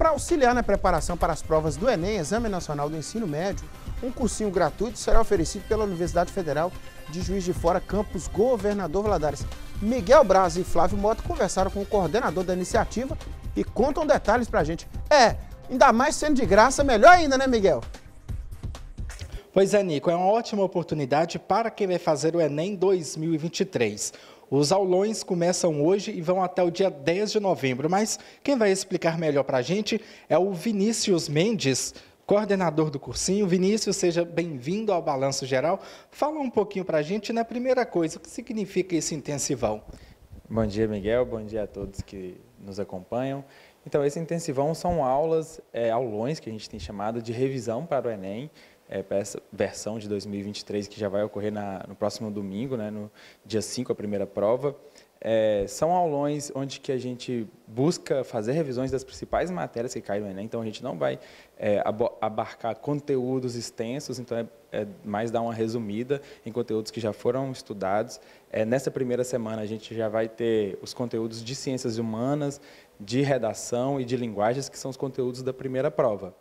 Para auxiliar na preparação para as provas do Enem, Exame Nacional do Ensino Médio, um cursinho gratuito será oferecido pela Universidade Federal de Juiz de Fora, campus Governador Valadares. Miguel Braz e Flávio Mota conversaram com o coordenador da iniciativa e contam detalhes para a gente. É, ainda mais sendo de graça, melhor ainda, né, Miguel? Pois é, Nico, é uma ótima oportunidade para quem vai fazer o Enem 2023. Os aulões começam hoje e vão até o dia 10 de novembro, mas quem vai explicar melhor para a gente é o Vinícius Mendes, coordenador do cursinho. Vinícius, seja bem-vindo ao Balanço Geral. Fala um pouquinho para a gente, na né? primeira coisa, o que significa esse intensivão? Bom dia, Miguel. Bom dia a todos que nos acompanham. Então, esse intensivão são aulas, é, aulões que a gente tem chamado de revisão para o Enem é, para essa versão de 2023 que já vai ocorrer na, no próximo domingo, né, no dia 5, a primeira prova. É, são aulões onde que a gente busca fazer revisões das principais matérias que caem no Enem, então a gente não vai é, abarcar conteúdos extensos, então é, é, mais dar uma resumida em conteúdos que já foram estudados. É, nessa primeira semana a gente já vai ter os conteúdos de ciências humanas, de redação e de linguagens, que são os conteúdos da primeira prova.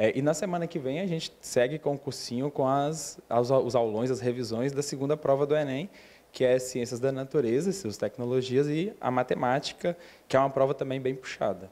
É, e na semana que vem a gente segue com o cursinho com as, as, os aulões, as revisões da segunda prova do Enem, que é Ciências da Natureza, Ciências Tecnologias e a Matemática, que é uma prova também bem puxada.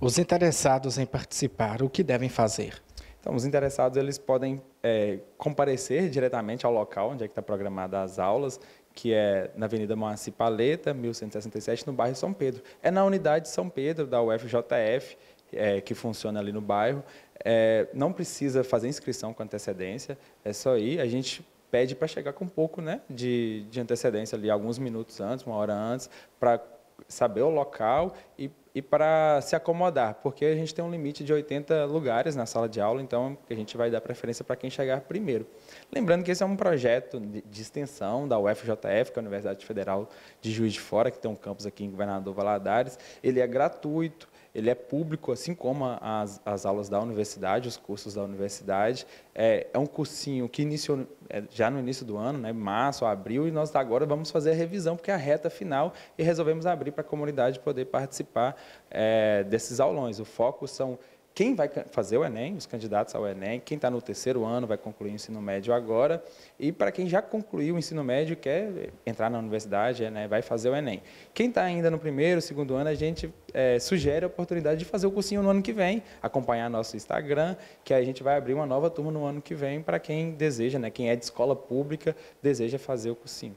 Os interessados em participar, o que devem fazer? Então, os interessados eles podem é, comparecer diretamente ao local onde é que está programada as aulas, que é na Avenida Moacir Paleta, 1167, no bairro São Pedro. É na unidade São Pedro da UFJF é, que funciona ali no bairro. É, não precisa fazer inscrição com antecedência, é só ir. A gente pede para chegar com um pouco né, de, de antecedência ali, alguns minutos antes, uma hora antes, para saber o local e, e para se acomodar, porque a gente tem um limite de 80 lugares na sala de aula, então a gente vai dar preferência para quem chegar primeiro. Lembrando que esse é um projeto de, de extensão da UFJF, que é a Universidade Federal de Juiz de Fora, que tem um campus aqui em Governador Valadares. Ele é gratuito, ele é público, assim como as, as aulas da universidade, os cursos da universidade. É, é um cursinho que iniciou é, já no início do ano, né, março, abril, e nós agora vamos fazer a revisão, porque é a reta final, e resolvemos abrir para a comunidade poder participar é, desses aulões. O foco são quem vai fazer o Enem, os candidatos ao Enem, quem está no terceiro ano vai concluir o ensino médio agora, e para quem já concluiu o ensino médio e quer entrar na universidade, é, né, vai fazer o Enem. Quem está ainda no primeiro, segundo ano, a gente é, sugere a oportunidade de fazer o cursinho no ano que vem, acompanhar nosso Instagram, que a gente vai abrir uma nova turma no ano que vem para quem deseja, né, quem é de escola pública, deseja fazer o cursinho.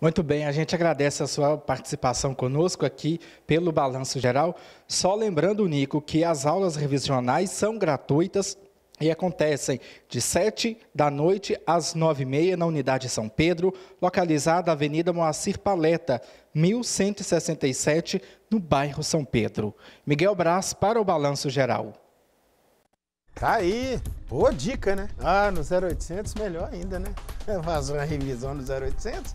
Muito bem, a gente agradece a sua participação conosco aqui pelo Balanço Geral. Só lembrando, Nico, que as aulas revisionais são gratuitas e acontecem de 7 da noite às 9 e meia na Unidade São Pedro, localizada na Avenida Moacir Paleta, 1167, no bairro São Pedro. Miguel Braz para o Balanço Geral. Tá aí, boa dica, né? Ah, no 0800 melhor ainda, né? Faz uma revisão no 0800,